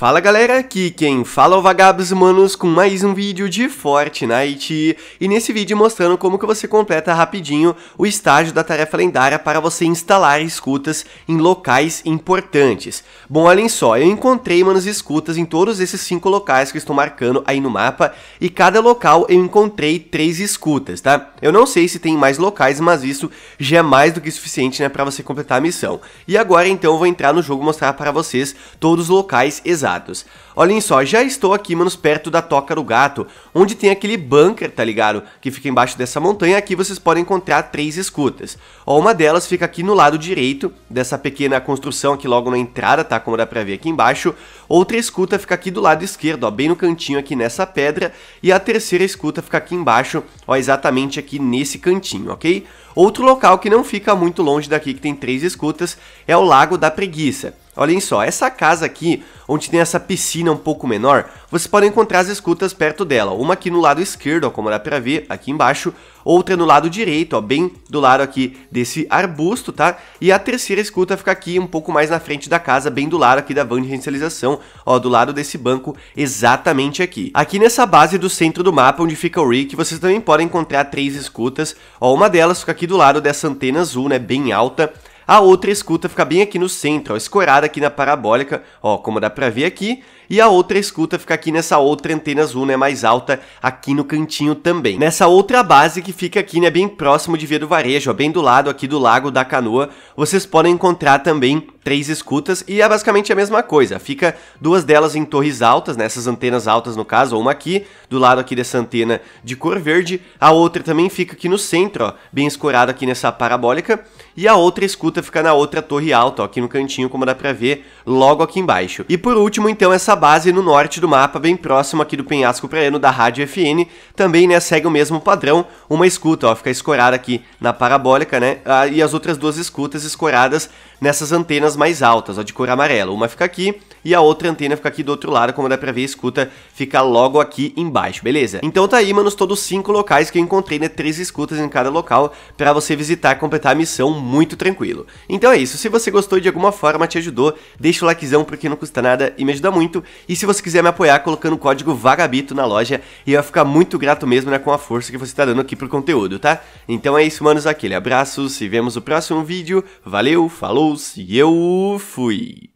Fala galera, aqui quem fala é o Vagabos Manos com mais um vídeo de Fortnite e nesse vídeo mostrando como que você completa rapidinho o estágio da tarefa lendária para você instalar escutas em locais importantes. Bom, olhem só, eu encontrei manos escutas em todos esses cinco locais que estou marcando aí no mapa e cada local eu encontrei três escutas, tá? Eu não sei se tem mais locais, mas isso já é mais do que suficiente né, para você completar a missão. E agora então eu vou entrar no jogo mostrar para vocês todos os locais exatos. Olhem só, já estou aqui, manos, perto da Toca do Gato, onde tem aquele bunker, tá ligado? Que fica embaixo dessa montanha, aqui vocês podem encontrar três escutas. Ó, uma delas fica aqui no lado direito dessa pequena construção aqui logo na entrada, tá? Como dá pra ver aqui embaixo. Outra escuta fica aqui do lado esquerdo, ó, bem no cantinho aqui nessa pedra. E a terceira escuta fica aqui embaixo, ó, exatamente aqui nesse cantinho, ok? Outro local que não fica muito longe daqui, que tem três escutas, é o Lago da Preguiça. Olhem só, essa casa aqui, onde tem essa piscina um pouco menor, você pode encontrar as escutas perto dela. Uma aqui no lado esquerdo, ó, como dá pra ver, aqui embaixo. Outra no lado direito, ó, bem do lado aqui desse arbusto, tá? E a terceira escuta fica aqui um pouco mais na frente da casa, bem do lado aqui da van de reinicialização, ó, do lado desse banco, exatamente aqui. Aqui nessa base do centro do mapa, onde fica o Rick, vocês também podem encontrar três escutas. Ó, uma delas fica aqui do lado dessa antena azul, né, bem alta. A outra escuta fica bem aqui no centro, ó, escorada aqui na parabólica, ó, como dá pra ver aqui. E a outra escuta fica aqui nessa outra antena azul, né, mais alta, aqui no cantinho também. Nessa outra base que fica aqui, né, bem próximo de Via do Varejo, ó, bem do lado aqui do Lago da Canoa, vocês podem encontrar também três escutas e é basicamente a mesma coisa. Fica duas delas em torres altas, nessas né? antenas altas no caso, uma aqui, do lado aqui dessa antena de cor verde, a outra também fica aqui no centro, ó, bem escorada aqui nessa parabólica, e a outra escuta fica na outra torre alta, ó, aqui no cantinho, como dá pra ver, logo aqui embaixo. E por último, então, essa base no norte do mapa, bem próximo aqui do penhasco praiano da rádio FN, também, né, segue o mesmo padrão, uma escuta, ó, fica escorada aqui na parabólica, né, ah, e as outras duas escutas escoradas nessas antenas antenas mais altas, ó, de cor amarela. Uma fica aqui e a outra antena fica aqui do outro lado, como dá pra ver, escuta fica logo aqui embaixo, beleza? Então tá aí, manos, todos os cinco locais que eu encontrei, né, três escutas em cada local pra você visitar e completar a missão muito tranquilo. Então é isso, se você gostou e de alguma forma te ajudou, deixa o likezão porque não custa nada e me ajuda muito, e se você quiser me apoiar colocando o código VAGABITO na loja, eu ia ficar muito grato mesmo, né, com a força que você tá dando aqui pro conteúdo, tá? Então é isso, manos, aquele abraço, se vemos no próximo vídeo, valeu, falou, se eu fui.